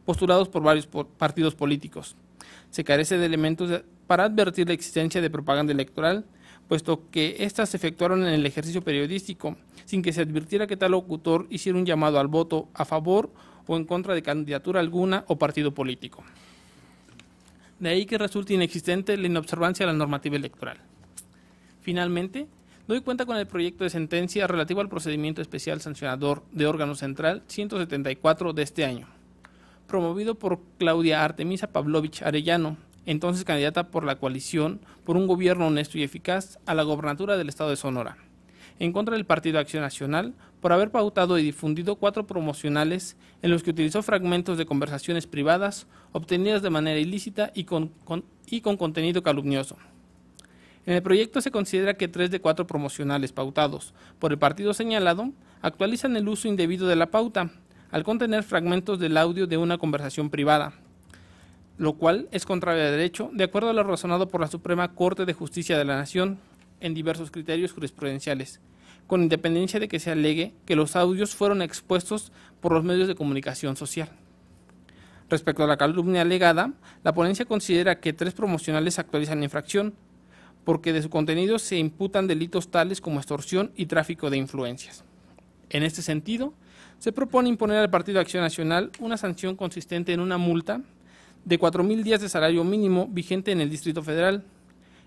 postulados por varios partidos políticos, se carece de elementos para advertir la existencia de propaganda electoral puesto que éstas se efectuaron en el ejercicio periodístico, sin que se advirtiera que tal locutor hiciera un llamado al voto a favor o en contra de candidatura alguna o partido político. De ahí que resulte inexistente la inobservancia de la normativa electoral. Finalmente, doy cuenta con el proyecto de sentencia relativo al procedimiento especial sancionador de órgano central 174 de este año, promovido por Claudia Artemisa Pavlovich Arellano, entonces candidata por la coalición por un gobierno honesto y eficaz a la gobernatura del estado de Sonora, en contra del Partido Acción Nacional por haber pautado y difundido cuatro promocionales en los que utilizó fragmentos de conversaciones privadas obtenidas de manera ilícita y con, y con contenido calumnioso. En el proyecto se considera que tres de cuatro promocionales pautados por el partido señalado actualizan el uso indebido de la pauta, al contener fragmentos del audio de una conversación privada, lo cual es contrario a derecho, de acuerdo a lo razonado por la Suprema Corte de Justicia de la Nación en diversos criterios jurisprudenciales, con independencia de que se alegue que los audios fueron expuestos por los medios de comunicación social. Respecto a la calumnia alegada, la ponencia considera que tres promocionales actualizan la infracción, porque de su contenido se imputan delitos tales como extorsión y tráfico de influencias. En este sentido, se propone imponer al Partido Acción Nacional una sanción consistente en una multa de 4.000 días de salario mínimo vigente en el Distrito Federal,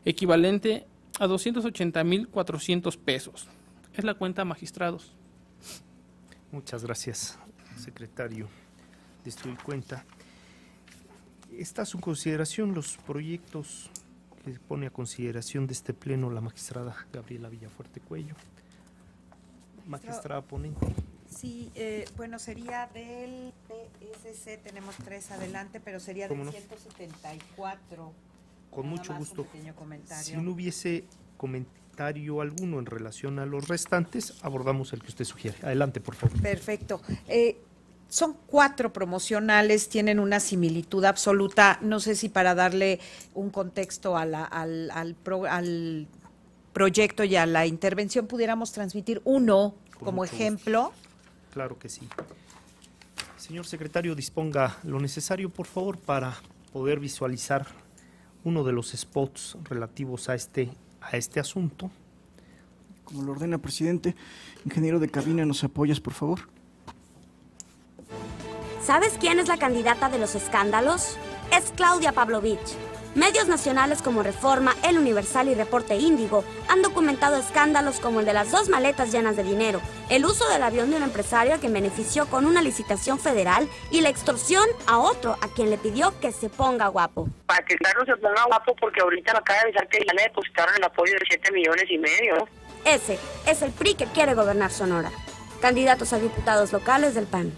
equivalente a 280.400 pesos. Es la cuenta magistrados. Muchas gracias, secretario. estoy cuenta. Está a su consideración los proyectos que pone a consideración de este pleno la magistrada Gabriela Villafuerte Cuello. Magistrada ponente. Sí, eh, bueno, sería del PSC, tenemos tres adelante, pero sería del 174. Con mucho gusto. Si no hubiese comentario alguno en relación a los restantes, abordamos el que usted sugiere. Adelante, por favor. Perfecto. Eh, son cuatro promocionales, tienen una similitud absoluta. No sé si para darle un contexto al, al, al proyecto y a la intervención pudiéramos transmitir uno como ejemplo. Claro que sí. Señor secretario, disponga lo necesario, por favor, para poder visualizar uno de los spots relativos a este, a este asunto. Como lo ordena, presidente, ingeniero de cabina, ¿nos apoyas, por favor? ¿Sabes quién es la candidata de los escándalos? Es Claudia Pavlovich Medios nacionales como Reforma, El Universal y Reporte Índigo han documentado escándalos como el de las dos maletas llenas de dinero, el uso del avión de un empresario que benefició con una licitación federal y la extorsión a otro a quien le pidió que se ponga guapo. Para que Carlos se ponga guapo porque ahorita me acaba de avisar que ya le depositaron el apoyo de 7 millones y medio. Ese es el PRI que quiere gobernar Sonora. Candidatos a diputados locales del PAN.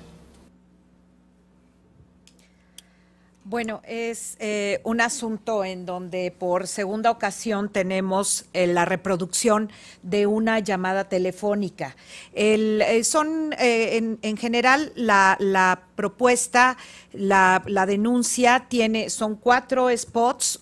Bueno, es eh, un asunto en donde por segunda ocasión tenemos eh, la reproducción de una llamada telefónica. Eh, son, en, general, la, propuesta, la, denuncia tiene, son cuatro spots,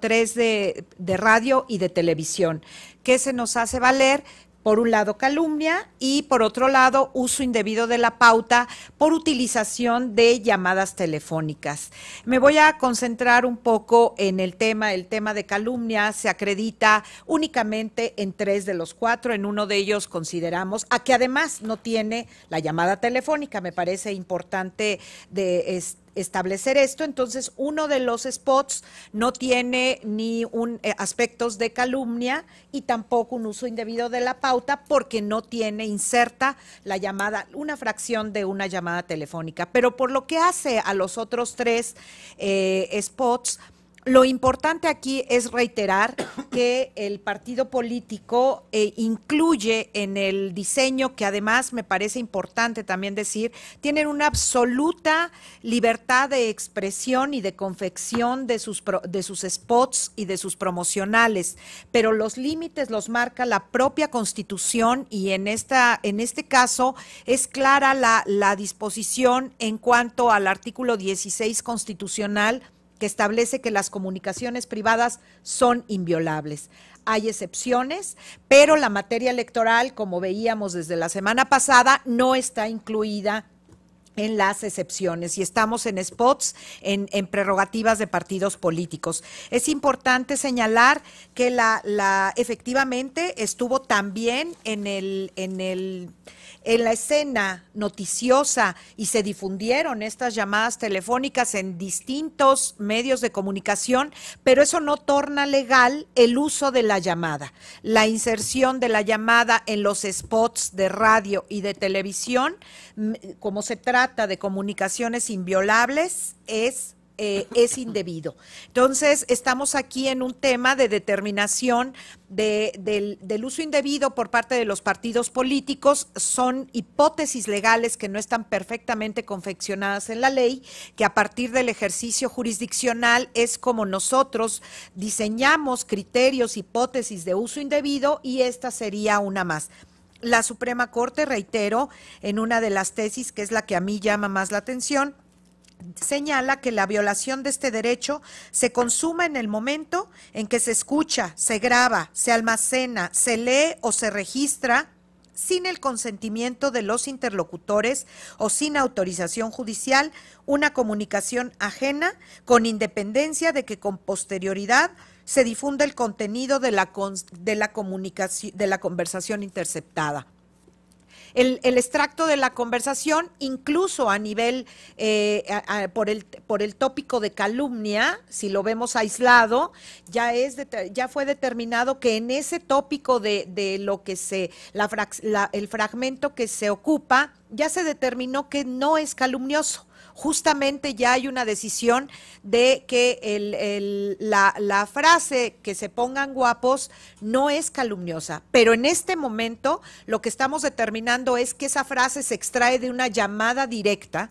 tres de, de radio y de televisión. ¿Qué se nos hace valer? por un lado calumnia y por otro lado uso indebido de la pauta por utilización de llamadas telefónicas. Me voy a concentrar un poco en el tema. El tema de calumnia se acredita únicamente en tres de los cuatro. En uno de ellos consideramos a que además no tiene la llamada telefónica. Me parece importante de, establecer esto. Entonces, uno de los spots no tiene ni un, eh, aspectos de calumnia y tampoco un uso indebido de la pauta porque no tiene inserta la llamada, una fracción de una llamada telefónica. Pero por lo que hace a los otros tres eh, spots, lo importante aquí es reiterar que el partido político eh, incluye en el diseño, que además me parece importante también decir, tienen una absoluta libertad de expresión y de confección de sus, de sus spots y de sus promocionales, pero los límites los marca la propia constitución y en, esta, en este caso es clara la, la disposición en cuanto al artículo 16 constitucional que establece que las comunicaciones privadas son inviolables. Hay excepciones, pero la materia electoral, como veíamos desde la semana pasada, no está incluida en las excepciones y estamos en spots, en, prerrogativas de partidos políticos. Es importante señalar que la, efectivamente estuvo también en el en la escena noticiosa y se difundieron estas llamadas telefónicas en distintos medios de comunicación, pero eso no torna legal el uso de la llamada. La inserción de la llamada en los spots de radio y de televisión, mm, como se trata de comunicaciones inviolables, es eh, es indebido. Entonces, estamos aquí en un tema de determinación del, del, uso indebido por parte de los partidos políticos. Son hipótesis legales que no están perfectamente confeccionadas en la ley, que a partir del ejercicio jurisdiccional es como nosotros diseñamos criterios, hipótesis de uso indebido y esta sería una más. La Suprema Corte, reitero, en una de las tesis que es la que a mí llama más la atención, señala que la violación de este derecho se consuma en el momento en que se escucha, se graba, se almacena, se lee o se registra sin el consentimiento de los interlocutores o sin autorización judicial una comunicación ajena con independencia de que con posterioridad se difunda el contenido de la, de la, de la conversación interceptada el, extracto de la conversación, incluso a nivel, eh, por, el, por el tópico de calumnia, si lo vemos aislado, ya, es ya fue determinado que en ese tópico de, de lo que se, la, el fragmento que se ocupa, ya se determinó que no es calumnioso justamente ya hay una decisión de que la, la frase que se pongan guapos no es calumniosa, pero en este momento lo que estamos determinando es que esa frase se extrae de una llamada directa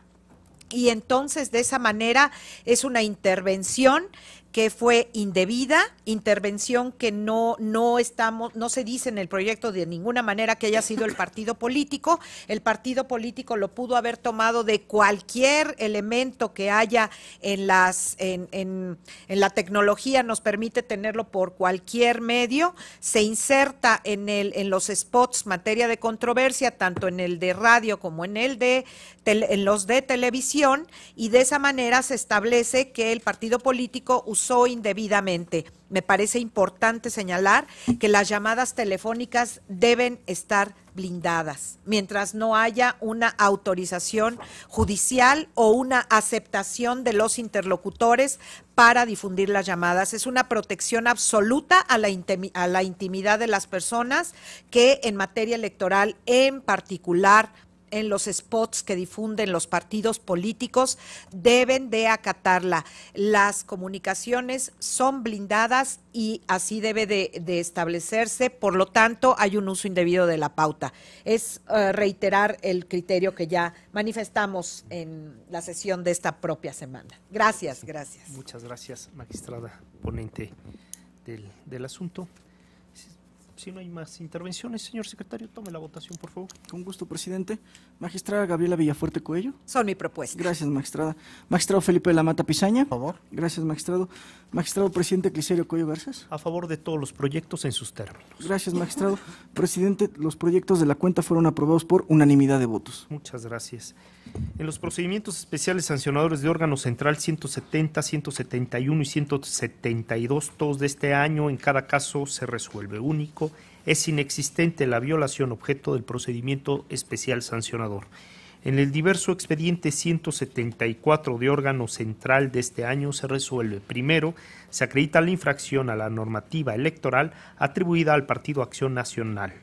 y entonces de esa manera es una intervención que fue indebida, intervención que no, no estamos, no se dice en el proyecto de ninguna manera que haya sido el partido político. El partido político lo pudo haber tomado de cualquier elemento que haya en las, en, la tecnología, nos permite tenerlo por cualquier medio. Se inserta en el, en los spots materia de controversia, tanto en el de radio como en el de en los de televisión, y de esa manera se establece que el partido político indebidamente. Me parece importante señalar que las llamadas telefónicas deben estar blindadas mientras no haya una autorización judicial o una aceptación de los interlocutores para difundir las llamadas. Es una protección absoluta a la, a la intimidad de las personas que en materia electoral en particular en los spots que difunden los partidos políticos deben de acatarla. Las comunicaciones son blindadas y así debe de, establecerse. Por lo tanto, hay un uso indebido de la pauta. Es eh, reiterar el criterio que ya manifestamos en la sesión de esta propia semana. Gracias, gracias. Muchas gracias, magistrada ponente del, del asunto. Si no hay más intervenciones, señor secretario, tome la votación, por favor. Con gusto, presidente. Magistrada Gabriela Villafuerte Cuello. Son mi propuesta. Gracias, magistrada. Magistrado Felipe de la Mata A favor. Gracias, magistrado. Magistrado presidente Cliserio Cuello Garcés. A favor de todos los proyectos en sus términos. Gracias, magistrado. presidente, los proyectos de la cuenta fueron aprobados por unanimidad de votos. Muchas gracias. En los procedimientos especiales sancionadores de órgano central 170, 171 y 172, todos de este año, en cada caso se resuelve único es inexistente la violación objeto del procedimiento especial sancionador. En el diverso expediente 174 de órgano central de este año se resuelve, primero, se acredita la infracción a la normativa electoral atribuida al Partido Acción Nacional.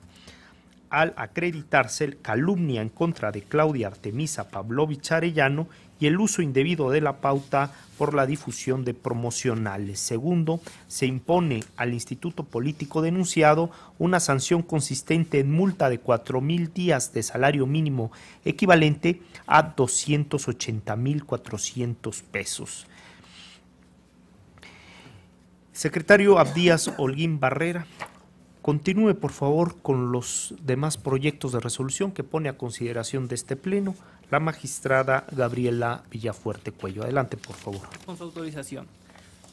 Al acreditarse calumnia en contra de Claudia Artemisa Pavlovich Arellano y el uso indebido de la pauta por la difusión de promocionales. Segundo, se impone al instituto político denunciado una sanción consistente en multa de cuatro mil días de salario mínimo equivalente a 280 mil cuatrocientos pesos. Secretario Abdías Holguín Barrera, continúe por favor con los demás proyectos de resolución que pone a consideración de este Pleno la magistrada Gabriela Villafuerte Cuello. Adelante, por favor. Con su autorización.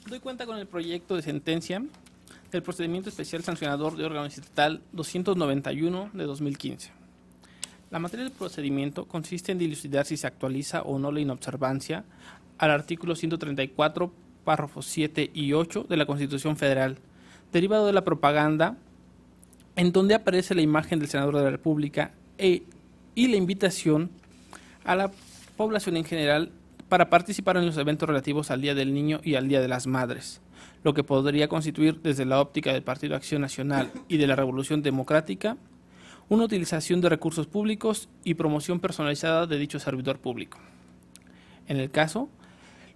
Doy cuenta con el proyecto de sentencia del procedimiento especial sancionador de órgano estatal 291 de 2015. La materia del procedimiento consiste en dilucidar si se actualiza o no la inobservancia al artículo 134, párrafos 7 y 8 de la Constitución Federal, derivado de la propaganda en donde aparece la imagen del senador de la República e, y la invitación a la población en general para participar en los eventos relativos al Día del Niño y al Día de las Madres, lo que podría constituir desde la óptica del Partido Acción Nacional y de la Revolución Democrática una utilización de recursos públicos y promoción personalizada de dicho servidor público. En el caso,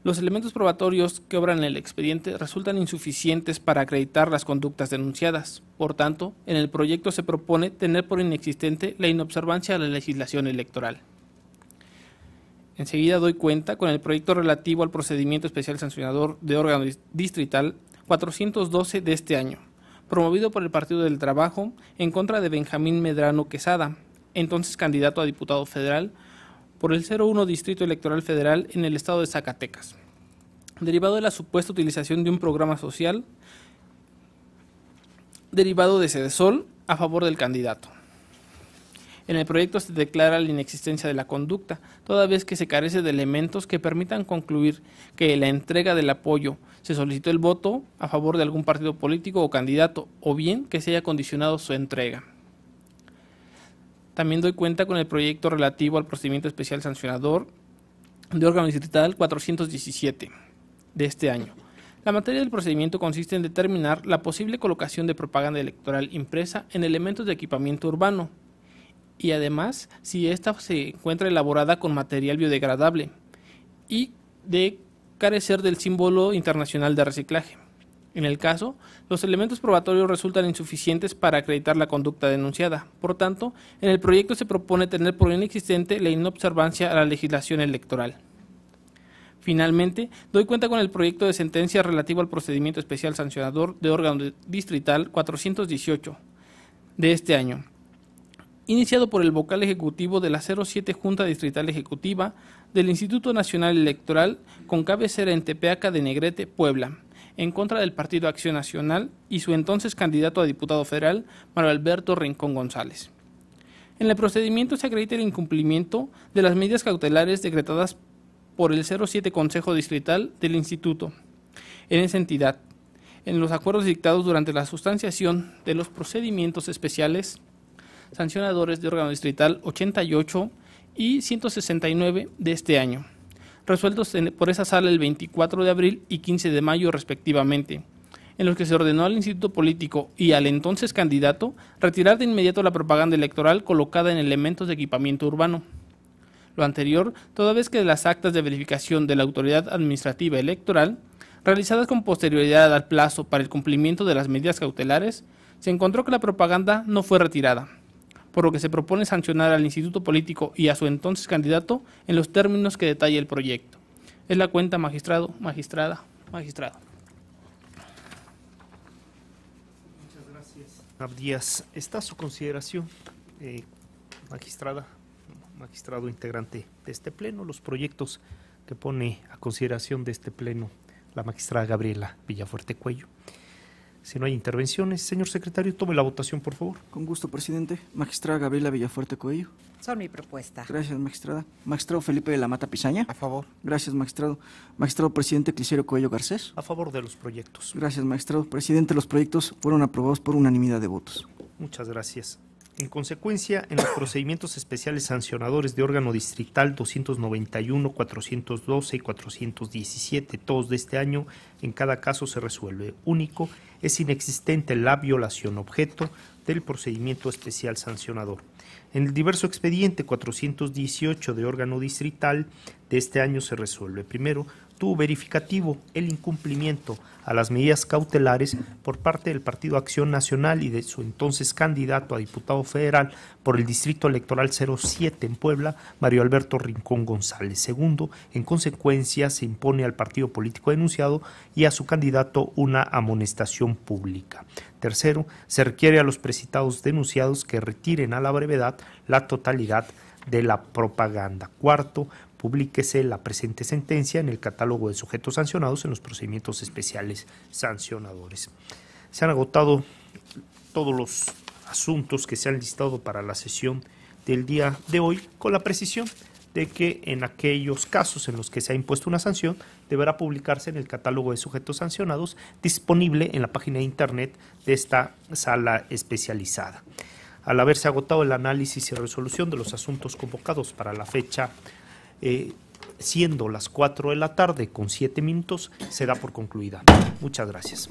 los elementos probatorios que obran en el expediente resultan insuficientes para acreditar las conductas denunciadas. Por tanto, en el proyecto se propone tener por inexistente la inobservancia de la legislación electoral. Enseguida doy cuenta con el proyecto relativo al procedimiento especial sancionador de órgano distrital 412 de este año, promovido por el Partido del Trabajo en contra de Benjamín Medrano Quesada, entonces candidato a diputado federal por el 01 Distrito Electoral Federal en el estado de Zacatecas, derivado de la supuesta utilización de un programa social derivado de Cedesol a favor del candidato. En el proyecto se declara la inexistencia de la conducta, toda vez que se carece de elementos que permitan concluir que la entrega del apoyo se solicitó el voto a favor de algún partido político o candidato, o bien que se haya condicionado su entrega. También doy cuenta con el proyecto relativo al procedimiento especial sancionador de órgano distrital 417 de este año. La materia del procedimiento consiste en determinar la posible colocación de propaganda electoral impresa en elementos de equipamiento urbano, y además si ésta se encuentra elaborada con material biodegradable y de carecer del símbolo internacional de reciclaje. En el caso, los elementos probatorios resultan insuficientes para acreditar la conducta denunciada. Por tanto, en el proyecto se propone tener por inexistente la inobservancia a la legislación electoral. Finalmente, doy cuenta con el proyecto de sentencia relativo al procedimiento especial sancionador de órgano distrital 418 de este año, iniciado por el vocal ejecutivo de la 07 Junta Distrital Ejecutiva del Instituto Nacional Electoral con cabecera en Tepeaca de Negrete, Puebla, en contra del Partido Acción Nacional y su entonces candidato a diputado federal, Manuel Alberto Rincón González. En el procedimiento se acredita el incumplimiento de las medidas cautelares decretadas por el 07 Consejo Distrital del Instituto en esa entidad, en los acuerdos dictados durante la sustanciación de los procedimientos especiales sancionadores de órgano distrital 88 y 169 de este año, resueltos por esa sala el 24 de abril y 15 de mayo respectivamente, en los que se ordenó al Instituto Político y al entonces candidato retirar de inmediato la propaganda electoral colocada en elementos de equipamiento urbano. Lo anterior, toda vez que las actas de verificación de la autoridad administrativa electoral, realizadas con posterioridad al plazo para el cumplimiento de las medidas cautelares, se encontró que la propaganda no fue retirada por lo que se propone sancionar al instituto político y a su entonces candidato en los términos que detalla el proyecto. Es la cuenta magistrado, magistrada, magistrado. Muchas gracias. Abdías, está a su consideración, eh, magistrada, magistrado integrante de este pleno, los proyectos que pone a consideración de este pleno la magistrada Gabriela Villafuerte Cuello. Si no hay intervenciones, señor secretario, tome la votación, por favor. Con gusto, presidente. Magistrada Gabriela Villafuerte Coello. Son mi propuesta. Gracias, magistrada. Magistrado Felipe de la Mata Pizaña. A favor. Gracias, magistrado. Magistrado presidente Cliserio Coello Garcés. A favor de los proyectos. Gracias, magistrado. Presidente, los proyectos fueron aprobados por unanimidad de votos. Muchas gracias. En consecuencia, en los procedimientos especiales sancionadores de órgano distrital 291, 412 y 417, todos de este año, en cada caso se resuelve único es inexistente la violación objeto del procedimiento especial sancionador. En el diverso expediente 418 de órgano distrital de este año se resuelve primero tu verificativo el incumplimiento a las medidas cautelares por parte del Partido Acción Nacional y de su entonces candidato a diputado federal por el Distrito Electoral 07 en Puebla, Mario Alberto Rincón González. Segundo, en consecuencia se impone al partido político denunciado y a su candidato una amonestación pública. Tercero, se requiere a los presitados denunciados que retiren a la brevedad la totalidad de la propaganda. Cuarto, Publíquese la presente sentencia en el catálogo de sujetos sancionados en los procedimientos especiales sancionadores. Se han agotado todos los asuntos que se han listado para la sesión del día de hoy, con la precisión de que en aquellos casos en los que se ha impuesto una sanción, deberá publicarse en el catálogo de sujetos sancionados disponible en la página de internet de esta sala especializada. Al haberse agotado el análisis y resolución de los asuntos convocados para la fecha eh, siendo las 4 de la tarde con 7 minutos, se da por concluida. Muchas gracias.